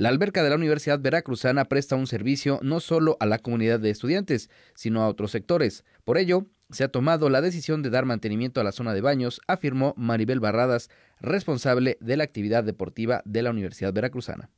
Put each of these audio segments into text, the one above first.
La alberca de la Universidad Veracruzana presta un servicio no solo a la comunidad de estudiantes, sino a otros sectores. Por ello, se ha tomado la decisión de dar mantenimiento a la zona de baños, afirmó Maribel Barradas, responsable de la actividad deportiva de la Universidad Veracruzana.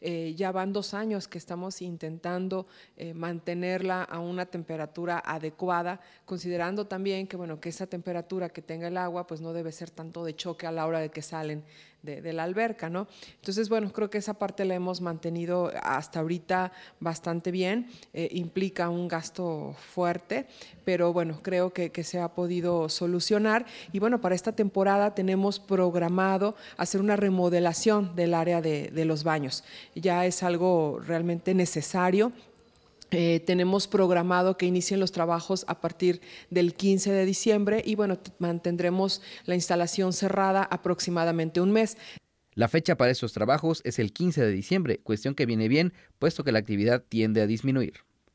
Eh, ya van dos años que estamos intentando eh, mantenerla a una temperatura adecuada, considerando también que, bueno, que esa temperatura que tenga el agua pues no debe ser tanto de choque a la hora de que salen de, la alberca, ¿no? Entonces, bueno, creo que esa parte la hemos mantenido hasta ahorita bastante bien, eh, implica un gasto fuerte, pero bueno, creo que, se ha podido solucionar y bueno, para esta temporada tenemos programado hacer una remodelación del área de los baños ya es algo realmente necesario. Eh, tenemos programado que inicien los trabajos a partir del 15 de diciembre y bueno, mantendremos la instalación cerrada aproximadamente un mes. La fecha para esos trabajos es el 15 de diciembre, cuestión que viene bien, puesto que la actividad tiende a disminuir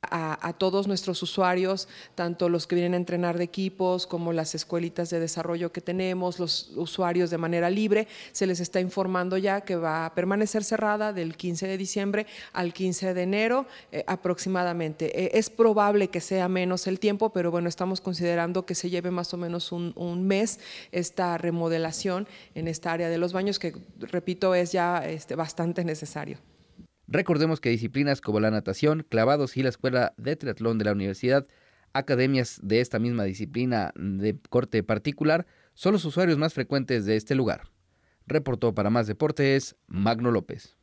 a, todos nuestros usuarios, tanto los que vienen a entrenar de equipos como las escuelitas de desarrollo que tenemos, los usuarios de manera libre, se les está informando ya que va a permanecer cerrada del 15 de diciembre al 15 de enero eh, aproximadamente. Eh, es probable que sea menos el tiempo, pero bueno, estamos considerando que se lleve más o menos un, mes esta remodelación en esta área de los baños, que repito, es ya este, bastante necesario. Recordemos que disciplinas como la natación, clavados y la escuela de triatlón de la universidad, academias de esta misma disciplina de corte particular, son los usuarios más frecuentes de este lugar. Reportó para más deportes Magno López.